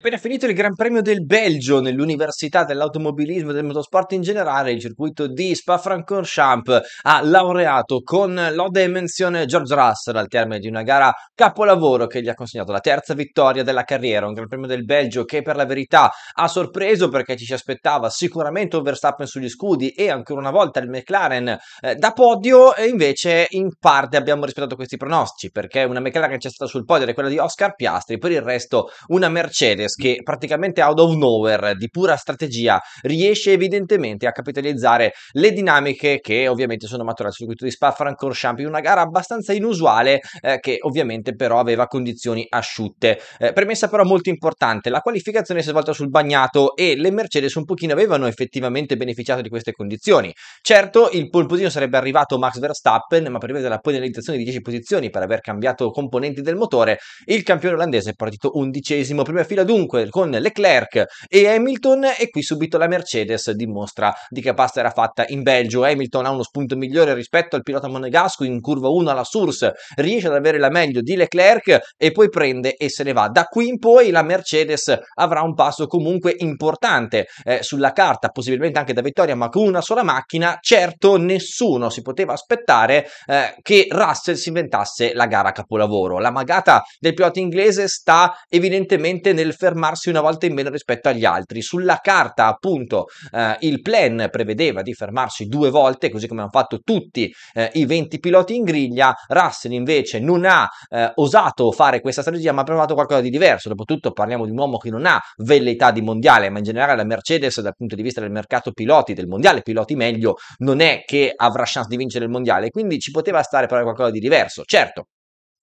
Appena finito il Gran Premio del Belgio nell'Università dell'Automobilismo e del Motorsport in generale, il circuito di Spa-Francorchamps ha laureato con lode e menzione George Russell al termine di una gara capolavoro che gli ha consegnato la terza vittoria della carriera, un Gran Premio del Belgio che per la verità ha sorpreso perché ci si aspettava sicuramente un Verstappen sugli scudi e ancora una volta il McLaren eh, da podio e invece in parte abbiamo rispettato questi pronostici perché una McLaren c'è stata sul podio è quella di Oscar Piastri, per il resto una Mercedes Rodgers che praticamente out of nowhere di pura strategia riesce evidentemente a capitalizzare le dinamiche che ovviamente sono maturate sul circuito di Spa-Francorchamps in una gara abbastanza inusuale eh, che ovviamente però aveva condizioni asciutte. Eh, premessa però molto importante, la qualificazione si è svolta sul bagnato e le Mercedes un pochino avevano effettivamente beneficiato di queste condizioni. Certo, il polposino sarebbe arrivato Max Verstappen, ma per via la penalizzazione di 10 posizioni per aver cambiato componenti del motore, il campione olandese è partito undicesimo, prima fila d'un dunque con Leclerc e Hamilton e qui subito la Mercedes dimostra di che pasta era fatta in Belgio. Hamilton ha uno spunto migliore rispetto al pilota monegasco in curva 1 alla Source, riesce ad avere la meglio di Leclerc e poi prende e se ne va. Da qui in poi la Mercedes avrà un passo comunque importante eh, sulla carta, possibilmente anche da vittoria, ma con una sola macchina, certo nessuno si poteva aspettare eh, che Russell si inventasse la gara capolavoro. La magata del pilota inglese sta evidentemente nel ferro fermarsi una volta in meno rispetto agli altri. Sulla carta, appunto, eh, il plan prevedeva di fermarsi due volte, così come hanno fatto tutti eh, i 20 piloti in griglia. Russell invece non ha eh, osato fare questa strategia, ma ha provato qualcosa di diverso. Dopotutto parliamo di un uomo che non ha velleità di mondiale, ma in generale la Mercedes dal punto di vista del mercato piloti, del mondiale piloti meglio, non è che avrà chance di vincere il mondiale, quindi ci poteva stare però qualcosa di diverso. Certo,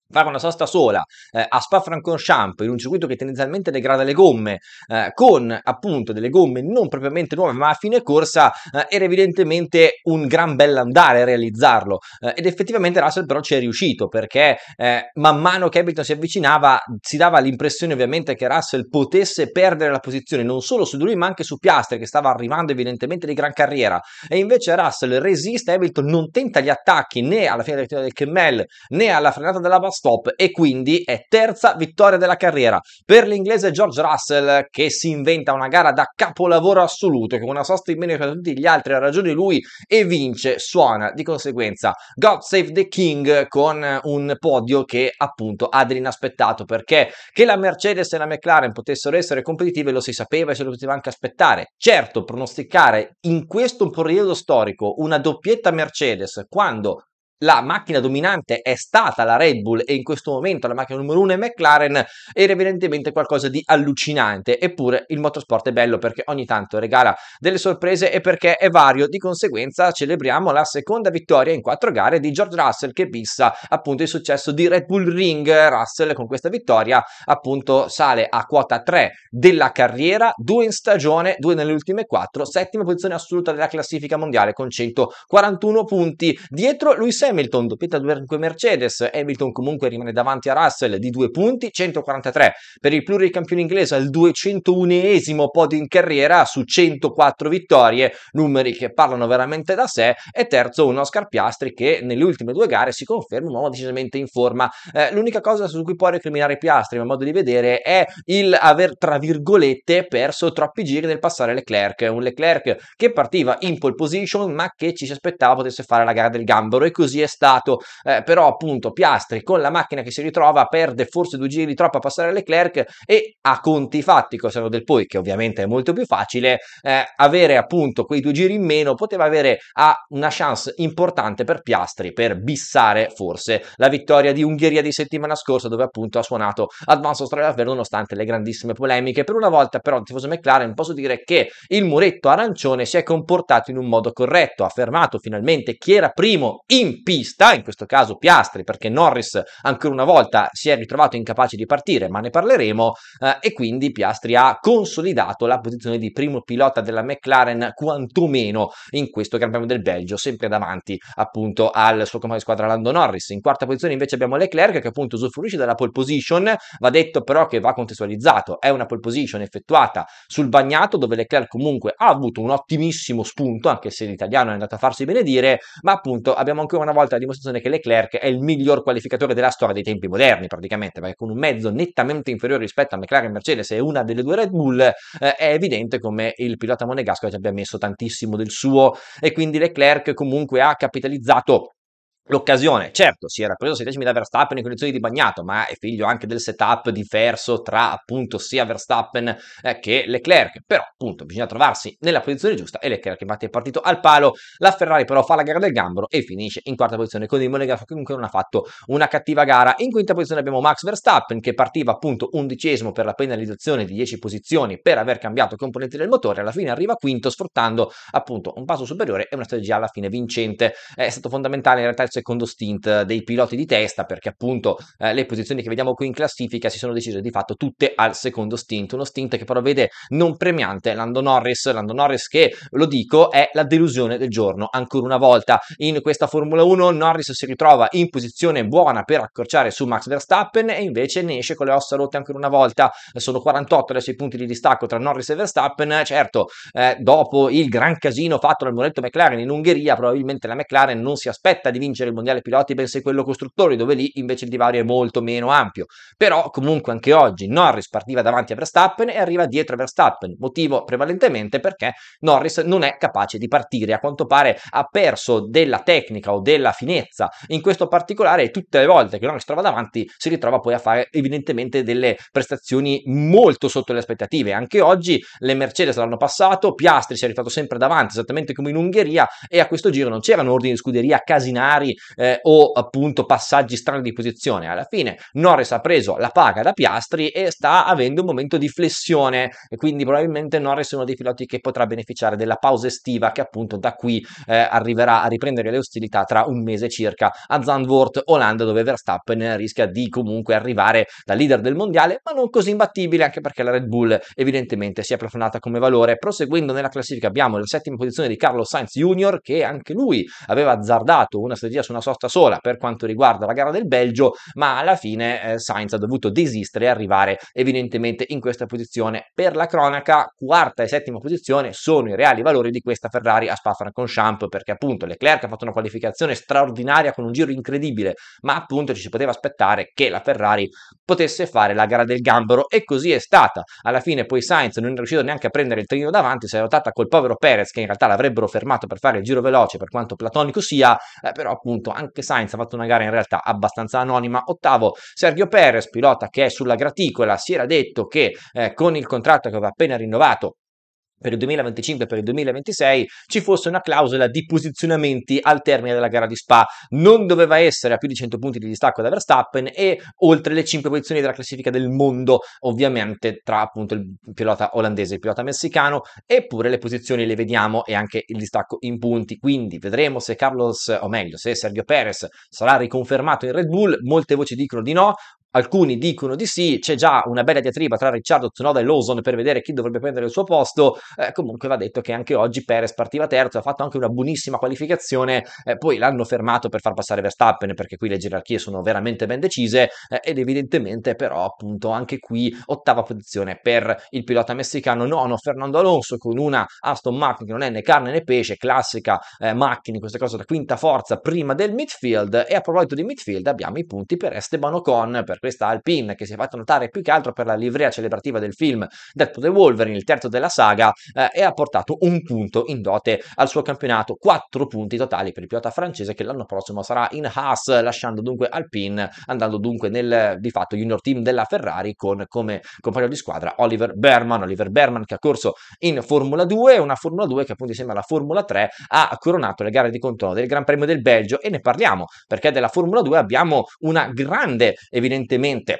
fare una sosta sola eh, a Spa-Francorchamps in un circuito che tendenzialmente degrada le gomme eh, con appunto delle gomme non propriamente nuove ma a fine corsa eh, era evidentemente un gran bell'andare a realizzarlo eh, ed effettivamente Russell però ci è riuscito perché eh, man mano che Hamilton si avvicinava si dava l'impressione ovviamente che Russell potesse perdere la posizione non solo su di lui ma anche su Piastri che stava arrivando evidentemente di gran carriera e invece Russell resiste Hamilton non tenta gli attacchi né alla fine della del Kemmel né alla frenata della Bas stop e quindi è terza vittoria della carriera per l'inglese George Russell che si inventa una gara da capolavoro assoluto, che una sosta in meno che tutti gli altri, ha ragione lui e vince, suona di conseguenza God Save the King con un podio che appunto ha dell'inaspettato perché che la Mercedes e la McLaren potessero essere competitive lo si sapeva e se lo poteva anche aspettare. Certo, pronosticare in questo periodo storico una doppietta Mercedes quando la macchina dominante è stata la Red Bull e in questo momento la macchina numero uno è McLaren era evidentemente qualcosa di allucinante eppure il motorsport è bello perché ogni tanto regala delle sorprese e perché è vario di conseguenza celebriamo la seconda vittoria in quattro gare di George Russell che pissa appunto il successo di Red Bull Ring Russell con questa vittoria appunto sale a quota 3 della carriera due in stagione due nelle ultime quattro settima posizione assoluta della classifica mondiale con 141 punti dietro lui Hamilton, doppietta di Mercedes, Hamilton comunque rimane davanti a Russell di due punti, 143 per il pluricampione inglese al 201esimo podio in carriera su 104 vittorie, numeri che parlano veramente da sé, e terzo un Oscar Piastri che nelle ultime due gare si conferma un uomo decisamente in forma. Eh, l'unica cosa su cui può recriminare Piastri, a mio modo di vedere, è il aver, tra virgolette, perso troppi giri nel passare Leclerc, un Leclerc che partiva in pole position ma che ci si aspettava potesse fare la gara del gambero e così così è stato, eh, però appunto Piastri con la macchina che si ritrova perde forse due giri di troppo a passare Leclerc e a conti fatti, cosa del poi, che ovviamente è molto più facile, eh, avere appunto quei due giri in meno poteva avere ah, una chance importante per Piastri per bissare forse la vittoria di Ungheria di settimana scorsa dove appunto ha suonato Advanced Australia Verde nonostante le grandissime polemiche. Per una volta però il tifoso McLaren posso dire che il muretto arancione si è comportato in un modo corretto, ha fermato finalmente chi era primo in pista, in questo caso Piastri, perché Norris ancora una volta si è ritrovato incapace di partire, ma ne parleremo, eh, e quindi Piastri ha consolidato la posizione di primo pilota della McLaren quantomeno in questo Gran Premio del Belgio, sempre davanti appunto al suo compagno di squadra Lando Norris. In quarta posizione invece abbiamo Leclerc che appunto usufruisce della pole position, va detto però che va contestualizzato, è una pole position effettuata sul bagnato dove Leclerc comunque ha avuto un ottimissimo spunto, anche se l'italiano è andato a farsi benedire, ma appunto abbiamo ancora una volta la dimostrazione che Leclerc è il miglior qualificatore della storia dei tempi moderni, praticamente, perché con un mezzo nettamente inferiore rispetto a McLaren e Mercedes e una delle due Red Bull, eh, è evidente come il pilota monegasco ci abbia messo tantissimo del suo e quindi Leclerc comunque ha capitalizzato L'occasione, certo, si era preso sedicesimi da Verstappen in condizioni di bagnato, ma è figlio anche del setup diverso tra appunto sia Verstappen eh, che Leclerc. Però appunto bisogna trovarsi nella posizione giusta e Leclerc infatti è partito al palo. La Ferrari però fa la gara del gambero e finisce in quarta posizione con il Monegasco che comunque non ha fatto una cattiva gara. In quinta posizione abbiamo Max Verstappen che partiva appunto undicesimo per la penalizzazione di 10 posizioni per aver cambiato componenti del motore. Alla fine arriva quinto sfruttando appunto un passo superiore e una strategia alla fine vincente. È stato fondamentale in realtà il secondo stint eh, dei piloti di testa, perché appunto eh, le posizioni che vediamo qui in classifica si sono decise di fatto tutte al secondo stint, uno stint che però vede non premiante Lando Norris, Lando Norris che, lo dico, è la delusione del giorno, ancora una volta in questa Formula 1 Norris si ritrova in posizione buona per accorciare su Max Verstappen e invece ne esce con le ossa rotte ancora una volta, sono 48 adesso i punti di distacco tra Norris e Verstappen, certo eh, dopo il gran casino fatto dal muretto McLaren in Ungheria probabilmente la McLaren non si aspetta di vincere vincere il mondiale piloti bensì quello costruttori, dove lì invece il divario è molto meno ampio. Però comunque anche oggi Norris partiva davanti a Verstappen e arriva dietro a Verstappen, motivo prevalentemente perché Norris non è capace di partire, a quanto pare ha perso della tecnica o della finezza in questo particolare tutte le volte che Norris trova davanti si ritrova poi a fare evidentemente delle prestazioni molto sotto le aspettative. Anche oggi le Mercedes l'hanno passato, Piastri si è ritrovato sempre davanti, esattamente come in Ungheria e a questo giro non c'erano ordini di scuderia casinari eh, o appunto passaggi strani di posizione. Alla fine Norris ha preso la paga da Piastri e sta avendo un momento di flessione e quindi probabilmente Norris è uno dei piloti che potrà beneficiare della pausa estiva che appunto da qui eh, arriverà a riprendere le ostilità tra un mese circa a Zandvoort, Olanda, dove Verstappen rischia di comunque arrivare da leader del mondiale, ma non così imbattibile anche perché la Red Bull evidentemente si è plafonata come valore. Proseguendo nella classifica abbiamo la settima posizione di Carlo Sainz Jr. che anche lui aveva azzardato una strategia su una sosta sola per quanto riguarda la gara del Belgio, ma alla fine eh, Sainz ha dovuto desistere e arrivare evidentemente in questa posizione. Per la cronaca, quarta e settima posizione sono i reali valori di questa Ferrari a Spa-Francorchamps, perché appunto Leclerc ha fatto una qualificazione straordinaria con un giro incredibile, ma appunto ci si poteva aspettare che la Ferrari potesse fare la gara del gambero e così è stata. Alla fine poi Sainz non è riuscito neanche a prendere il trino davanti, si è lottata col povero Perez che in realtà l'avrebbero fermato per fare il giro veloce per quanto platonico sia, eh, però appunto punto anche Sainz ha fatto una gara in realtà abbastanza anonima. Ottavo, Sergio Perez, pilota che è sulla graticola, si era detto che eh, con il contratto che aveva appena rinnovato per il 2025 e per il 2026 ci fosse una clausola di posizionamenti al termine della gara di Spa. Non doveva essere a più di 100 punti di distacco da Verstappen e oltre le 5 posizioni della classifica del mondo, ovviamente tra appunto il pilota olandese e il pilota messicano, eppure le posizioni le vediamo e anche il distacco in punti. Quindi vedremo se Carlos, o meglio, se Sergio Perez sarà riconfermato in Red Bull. Molte voci dicono di no, alcuni dicono di sì, c'è già una bella diatriba tra Ricciardo, Tsunoda e Lawson per vedere chi dovrebbe prendere il suo posto, eh, comunque va detto che anche oggi Perez partiva terzo, ha fatto anche una buonissima qualificazione, eh, poi l'hanno fermato per far passare Verstappen perché qui le gerarchie sono veramente ben decise eh, ed evidentemente però appunto anche qui ottava posizione per il pilota messicano, nono Fernando Alonso con una Aston Martin che non è né carne né pesce, classica eh, macchina in questa cosa da quinta forza prima del midfield e a proposito di midfield abbiamo i punti per Esteban Ocon per questa Alpine che si è fatta notare più che altro per la livrea celebrativa del film Deadpool the Wolverine, il terzo della saga, eh, e ha portato un punto in dote al suo campionato, quattro punti totali per il pilota francese che l'anno prossimo sarà in Haas, lasciando dunque Alpine, andando dunque nel di fatto junior team della Ferrari con come compagno di squadra Oliver Berman, Oliver Berman che ha corso in Formula 2, una Formula 2 che appunto insieme alla Formula 3 ha coronato le gare di controllo del Gran Premio del Belgio e ne parliamo perché della Formula 2 abbiamo una grande evidentemente costantemente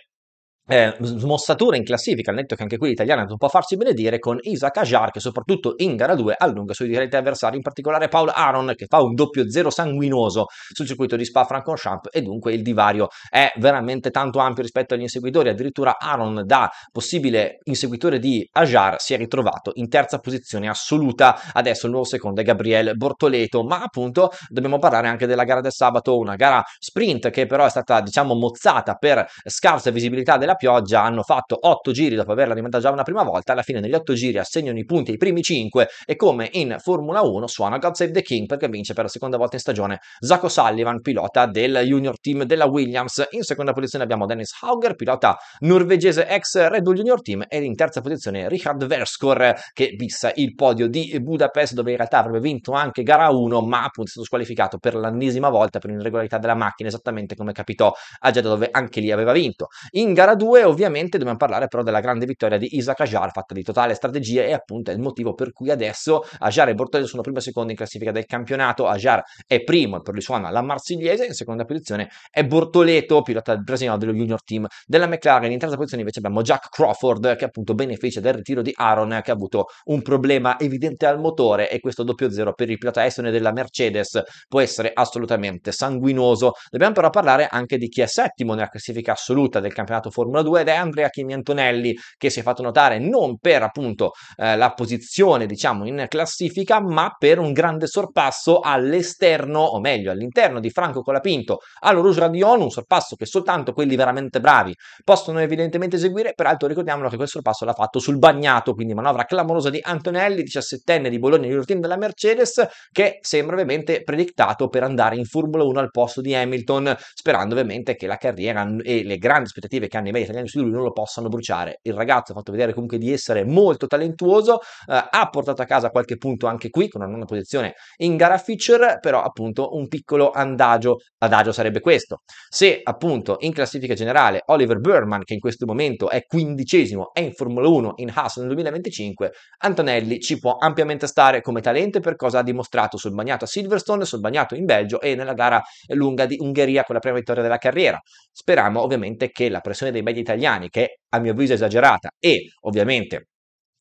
eh, smossatura in classifica, al netto che anche qui l'italiano è andato un po' a farsi benedire con Isaac Ajar che soprattutto in gara 2 allunga sui diretti avversari, in particolare Paul Aaron che fa un doppio zero sanguinoso sul circuito di Spa-Francorchamps e dunque il divario è veramente tanto ampio rispetto agli inseguitori, addirittura Aaron da possibile inseguitore di Ajar si è ritrovato in terza posizione assoluta, adesso il nuovo secondo è Gabriele Bortoleto, ma appunto dobbiamo parlare anche della gara del sabato, una gara sprint che però è stata diciamo mozzata per scarsa visibilità della pioggia, hanno fatto 8 giri dopo averla rimandata già una prima volta, alla fine negli 8 giri assegnano i punti ai primi 5 e come in Formula 1 suona God Save the King perché vince per la seconda volta in stagione Zacco Sullivan, pilota del junior team della Williams, in seconda posizione abbiamo Dennis Hauger, pilota norvegese ex Red Bull Junior Team e in terza posizione Richard Verskor che vissa il podio di Budapest dove in realtà avrebbe vinto anche gara 1 ma appunto è stato squalificato per l'ennesima volta per irregolarità della macchina esattamente come capitò a Jeddah dove anche lì aveva vinto. In gara 2 2 ovviamente dobbiamo parlare però della grande vittoria di Isaac Ajar fatta di totale strategia e appunto è il motivo per cui adesso Ajar e Bortolino sono primo e secondo in classifica del campionato, Ajar è primo e per suona la Marsigliese, in seconda posizione è Bortoleto, pilota brasiliano dello junior team della McLaren, in terza posizione invece abbiamo Jack Crawford che appunto beneficia del ritiro di Aaron che ha avuto un problema evidente al motore e questo doppio zero per il pilota estone della Mercedes può essere assolutamente sanguinoso. Dobbiamo però parlare anche di chi è settimo nella classifica assoluta del campionato Formula Formula 2 ed è Andrea Chimi Antonelli che si è fatto notare non per appunto eh, la posizione diciamo in classifica ma per un grande sorpasso all'esterno o meglio all'interno di Franco Colapinto all'Oruge Radion, un sorpasso che soltanto quelli veramente bravi possono evidentemente eseguire, peraltro ricordiamolo che questo sorpasso l'ha fatto sul bagnato, quindi manovra clamorosa di Antonelli, 17enne di Bologna, Euro Team della Mercedes, che sembra ovviamente predictato per andare in Formula 1 al posto di Hamilton, sperando ovviamente che la carriera e le grandi aspettative che hanno i media italiani su di lui non lo possano bruciare. Il ragazzo ha fatto vedere comunque di essere molto talentuoso, eh, ha portato a casa qualche punto anche qui con una nona posizione in gara feature, però appunto un piccolo andagio, adagio sarebbe questo. Se appunto in classifica generale Oliver Berman, che in questo momento è quindicesimo, è in Formula 1 in Haas nel 2025, Antonelli ci può ampiamente stare come talento per cosa ha dimostrato sul bagnato a Silverstone, sul bagnato in Belgio e nella gara lunga di Ungheria con la prima vittoria della carriera. Speriamo ovviamente che la pressione dei media italiani, che a mio avviso è esagerata e ovviamente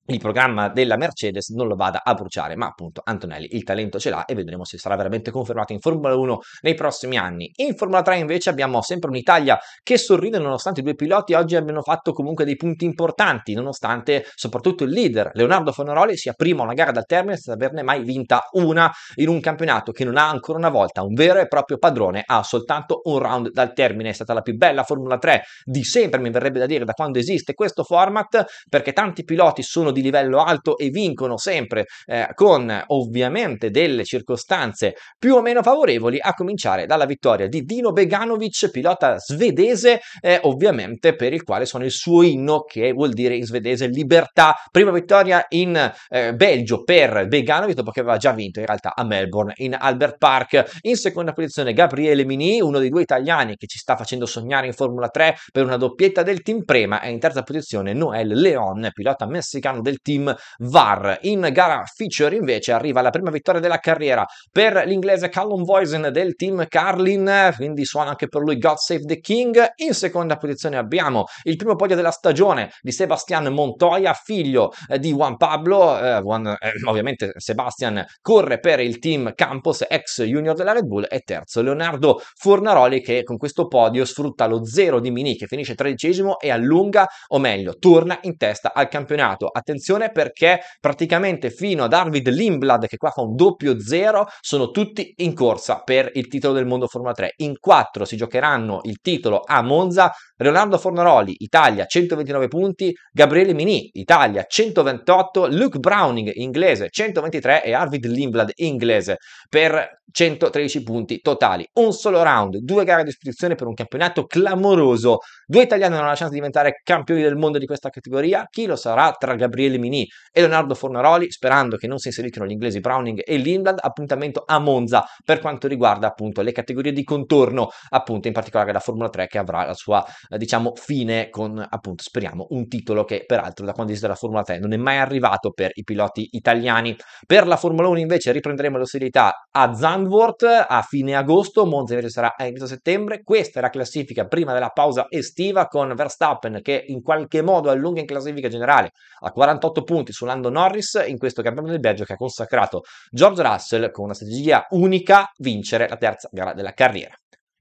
il programma della Mercedes non lo vada a bruciare, ma appunto Antonelli il talento ce l'ha e vedremo se sarà veramente confermato in Formula 1 nei prossimi anni. In Formula 3 invece abbiamo sempre un'Italia che sorride nonostante i due piloti oggi abbiano fatto comunque dei punti importanti, nonostante soprattutto il leader Leonardo Fonoroli sia primo a una gara dal termine senza averne mai vinta una in un campionato che non ha ancora una volta un vero e proprio padrone, ha soltanto un round dal termine, è stata la più bella Formula 3 di sempre, mi verrebbe da dire, da quando esiste questo format, perché tanti piloti sono di livello alto e vincono sempre eh, con ovviamente delle circostanze più o meno favorevoli, a cominciare dalla vittoria di Dino Beganovic, pilota svedese, eh, ovviamente per il quale sono il suo inno che vuol dire in svedese libertà. Prima vittoria in eh, Belgio per Beganovic dopo che aveva già vinto in realtà a Melbourne in Albert Park. In seconda posizione Gabriele Mini, uno dei due italiani che ci sta facendo sognare in Formula 3 per una doppietta del team Prema e in terza posizione Noel Leon, pilota messicano del team VAR. In gara feature invece arriva la prima vittoria della carriera per l'inglese Callum Voisin del team Carlin, quindi suona anche per lui God Save the King. In seconda posizione abbiamo il primo podio della stagione di Sebastian Montoya, figlio eh, di Juan Pablo, eh, Juan, eh, ovviamente Sebastian corre per il team Campos, ex junior della Red Bull, e terzo Leonardo Fornaroli che con questo podio sfrutta lo zero di Mini che finisce tredicesimo e allunga, o meglio, torna in testa al campionato. Attenzione attenzione perché praticamente fino ad Arvid Limblad, che qua fa un doppio zero, sono tutti in corsa per il titolo del mondo Formula 3. In quattro si giocheranno il titolo a Monza, Leonardo Fornaroli, Italia 129 punti, Gabriele Mini, Italia 128, Luke Browning, inglese 123 e Arvid Limblad, inglese, per 113 punti totali. Un solo round, due gare a disposizione per un campionato clamoroso. Due italiani hanno la chance di diventare campioni del mondo di questa categoria. Chi lo sarà tra Gabriele Gabriele Mini e Leonardo Fornaroli, sperando che non si inseriscano gli inglesi Browning e Lindland, appuntamento a Monza per quanto riguarda appunto le categorie di contorno, appunto in particolare la Formula 3 che avrà la sua eh, diciamo fine con appunto speriamo un titolo che peraltro da quando esiste la Formula 3 non è mai arrivato per i piloti italiani. Per la Formula 1 invece riprenderemo l'ossidità a Zandvoort a fine agosto, Monza invece sarà a inizio settembre. Questa è la classifica prima della pausa estiva con Verstappen che in qualche modo allunga in classifica generale a 40 48 punti su Lando Norris in questo campionato del Belgio che ha consacrato George Russell con una strategia unica vincere la terza gara della carriera.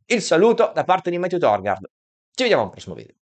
Il saluto da parte di Matthew Torgard. Ci vediamo al prossimo video.